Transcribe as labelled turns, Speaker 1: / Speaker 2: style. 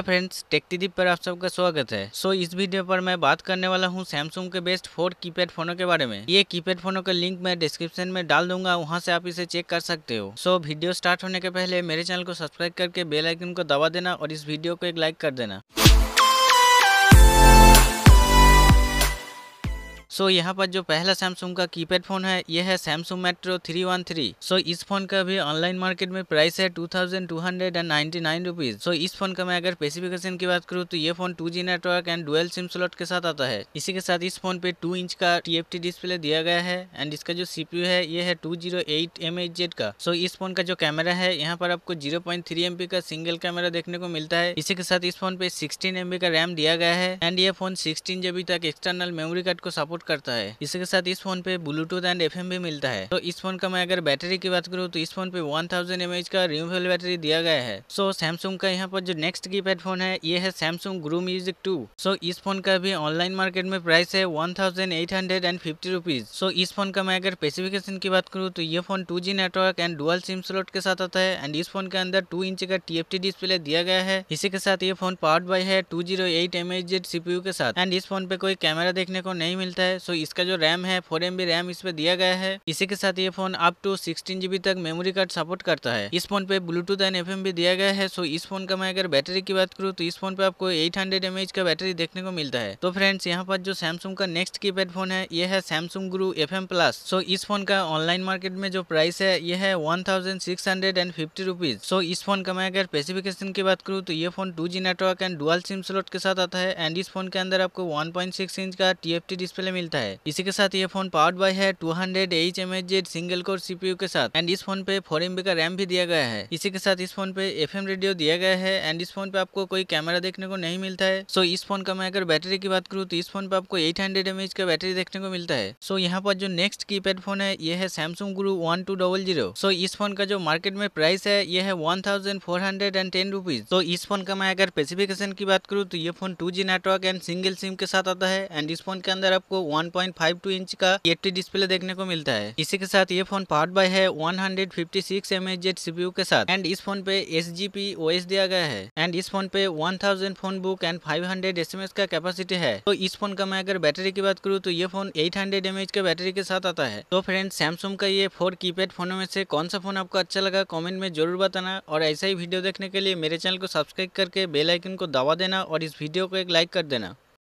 Speaker 1: hello friends टेक्टीदीप पर आप सबका स्वागत है सो so, इस वीडियो पर मैं बात करने वाला हूँ सैमसंग के बेस्ट फोर कीपैड फोनों के बारे में ये कीपैड फोनों का लिंक मैं डिस्क्रिप्शन में डाल दूंगा वहाँ से आप इसे चेक कर सकते हो सो so, वीडियो स्टार्ट होने के पहले मेरे चैनल को सब्सक्राइब करके बेलाइकन को दबा देना और इस वीडियो को एक लाइक कर देना सो so, यहाँ पर जो पहला सैमसंग का कीपैड फोन है यह है Samsung metro three one three so इस फोन का भी ऑनलाइन मार्केट में प्राइस है two thousand two hundred and ninety nine rupees so इस फोन का मैं अगर स्पेसिफिकेशन की बात करूँ तो ये phone two G network and dual SIM slot के साथ आता है इसी के साथ इस फोन पे टू इंच का टी डिस्प्ले दिया गया है एंड इसका जो सीपीयू है ये है two zero eight M H Z का सो so, इस फोन का जो कैमरा है यहाँ पर आपको जीरो पॉइंट थ्री एम का सिंगल कैमरा देखने को मिलता है इसी के साथ इस फोन पे सिक्सटीन एम बी का रैम दिया गया है एंड ये फोन सिक्सटीन तक एक्सटर्नल मेमोरी कार्ड को सपोर्ट सपोर्ट करता है इसके साथ इस फोन पे ब्लूटूथ एंड एफ भी मिलता है तो इस फोन का मैं अगर बैटरी की बात करूँ तो इस फोन पे वन थाउजेंड का रिमोवेल बैटरी दिया गया है सो so, सैमसंग का यहाँ पर जो नेक्स्ट की फोन है ये है Samsung Guru music two so इस फोन का भी ऑनलाइन मार्केट में प्राइस है one thousand eight hundred and fifty rupees so इस फोन का मैं अगर स्पेसिफिकेशन की बात करूँ तो ये phone two G network and dual SIM slot के साथ आता है एंड इस फोन के अंदर टू इंच का टी डिस्प्ले दिया गया है इसी के साथ ये फोन पार्ट बाय है two zero eight M H Z CPU के साथ एंड इस फोन पे कोई कैमरा देखने को नहीं मिलता है है सो इसका जो रैम है फोर एम रैम इस पे दिया गया है इसी के साथ ये phone up to sixteen GB तक मेमोरी कार्ड सपोर्ट करता है इस फोन पे ब्लूटूथ एंड एफ भी दिया गया है सो इस फोन का मैं अगर बैटरी की बात करूँ तो इस फोन पे आपको एट हंड्रेड का बैटरी देखने को मिलता है तो फ्रेंड्स यहाँ पर जो सैमसंग का नेक्स्ट की फोन है ये है Samsung Guru F plus so इस फोन का ऑनलाइन मार्केट में जो प्राइस है ये है one thousand six hundred and fifty rupees so इस फोन का मैं अगर स्पेसिफिकेशन की बात करूँ तो ये phone two G network and dual SIM slot के साथ आता है एंड इस फोन के अंदर आपको वन पॉइंट सिक्स इंच का टी डिस्प्ले मिलता है इसी के साथ ये फोन पावर्ड बाय है two hundred H M H Z single core CPU के साथ एंड इस फोन पे फोर एम का रैम भी दिया गया है इसी के साथ इस फोन पे एफ रेडियो दिया गया है एंड इस फोन पे आपको कोई कैमरा देखने को नहीं मिलता है सो इस फोन का मैं अगर बैटरी की बात करूँ तो इस फोन पे आपको एट हंड्रेड का बैटरी देखने को मिलता है सो यहाँ पर जो नेक्स्ट की फोन है ये है Samsung Guru one two double zero so इस फोन का जो मार्केट में प्राइस है ये है one thousand four hundred and ten rupees तो इस फोन का मैं अगर स्पेसिफिकेशन की बात करूँ तो ये phone two G network and single SIM के साथ आता है एंड इस फोन के अंदर आपको 1.52 इंच का एट्टी e डिस्प्ले देखने को मिलता है इसी के साथ ये फोन पार्ट बाय है 156 एमएच सीपीयू के साथ एंड इस फोन पे एस जी पी एस दिया गया है एंड इस फोन पे 1000 फोन बुक एंड 500 एस का कैपेसिटी है तो इस फोन का मैं अगर बैटरी की बात करूँ तो ये phone eight hundred H K battery के साथ आता है तो फ्रेंड सैमसंग का ये फोर कीपैड फोनों में से कौन सा फोन आपको अच्छा लगा कॉमेंट में जरूर बताना और ऐसा ही वीडियो देखने के लिए मेरे चैनल को सब्सक्राइब करके बेलाइकन को दबा देना और इस वीडियो को एक लाइक कर देना